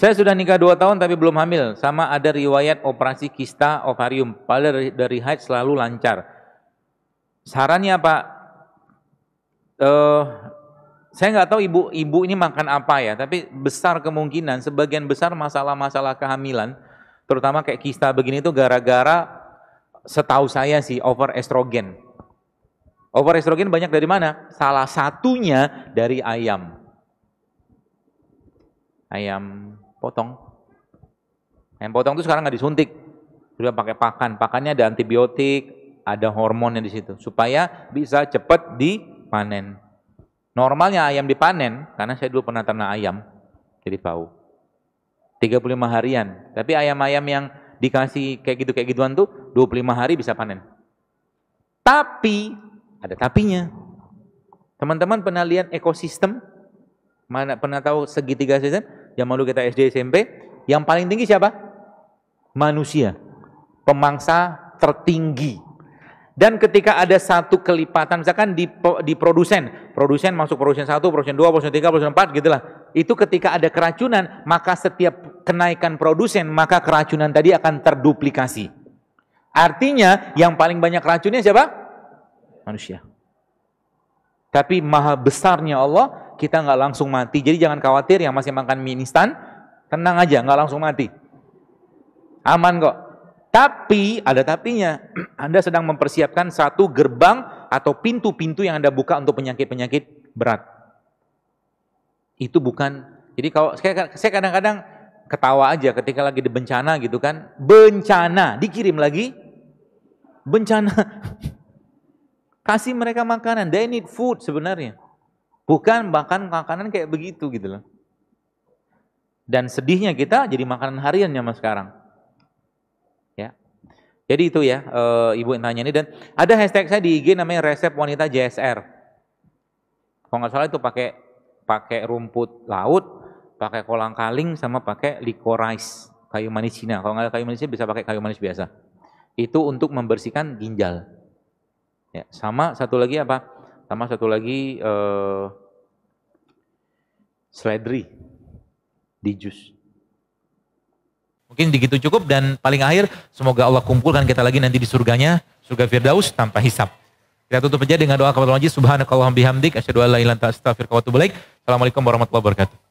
Saya sudah nikah dua tahun tapi belum hamil. Sama ada riwayat operasi kista ovarium. Pada dari, dari haid selalu lancar. Sarannya apa? Uh, eh, saya nggak tahu ibu ibu ini makan apa ya. Tapi besar kemungkinan sebagian besar masalah-masalah kehamilan, terutama kayak kista begini itu gara-gara setahu saya sih over estrogen. Over estrogen banyak dari mana? Salah satunya dari ayam. Ayam potong. Yang potong itu sekarang nggak disuntik, sudah pakai pakan. Pakannya ada antibiotik, ada hormon yang di situ supaya bisa cepat dipanen. Normalnya ayam dipanen karena saya dulu pernah ternak ayam jadi bau. 35 harian. Tapi ayam-ayam yang dikasih kayak gitu kayak gituan tuh 25 hari bisa panen. Tapi ada tapinya. Teman-teman pernah lihat ekosistem? Mana pernah tahu segitiga sistem? zaman dulu kita SD SMP, yang paling tinggi siapa? Manusia. Pemangsa tertinggi. Dan ketika ada satu kelipatan, misalkan di, di produsen, produsen masuk produsen satu, produsen dua, produsen tiga, produsen empat, gitulah. Itu ketika ada keracunan, maka setiap kenaikan produsen, maka keracunan tadi akan terduplikasi. Artinya yang paling banyak racunnya siapa? Manusia. Tapi maha besarnya Allah kita nggak langsung mati. Jadi jangan khawatir yang masih makan mie instan, tenang aja, nggak langsung mati. Aman kok. Tapi, ada tapinya, Anda sedang mempersiapkan satu gerbang atau pintu-pintu yang Anda buka untuk penyakit-penyakit berat. Itu bukan, jadi kalau saya kadang-kadang ketawa aja ketika lagi di bencana gitu kan. Bencana, dikirim lagi. Bencana. Kasih mereka makanan, they need food sebenarnya. Bukan bahkan makanan kayak begitu gitu loh. Dan sedihnya kita jadi makanan harian sama sekarang. Ya. Jadi itu ya e, ibu yang tanya ini dan ada hashtag saya di IG namanya resep wanita JSR. Kalau nggak salah itu pakai pakai rumput laut, pakai kolang kaling sama pakai licorice kayu manis Cina. Kalau nggak ada kayu manis Cina bisa pakai kayu manis biasa. Itu untuk membersihkan ginjal. Ya, sama satu lagi apa? Sama satu lagi eh, Seledri di jus. Mungkin begitu cukup dan paling akhir semoga Allah kumpulkan kita lagi nanti di surganya, surga Firdaus tanpa hisap. Kita tutup aja dengan doa kepada Allah Subhanakallahumma bihamdik asyhadu an la ilaha illa anta astaghfiruka wa atubu ilaik. Assalamualaikum warahmatullahi wabarakatuh.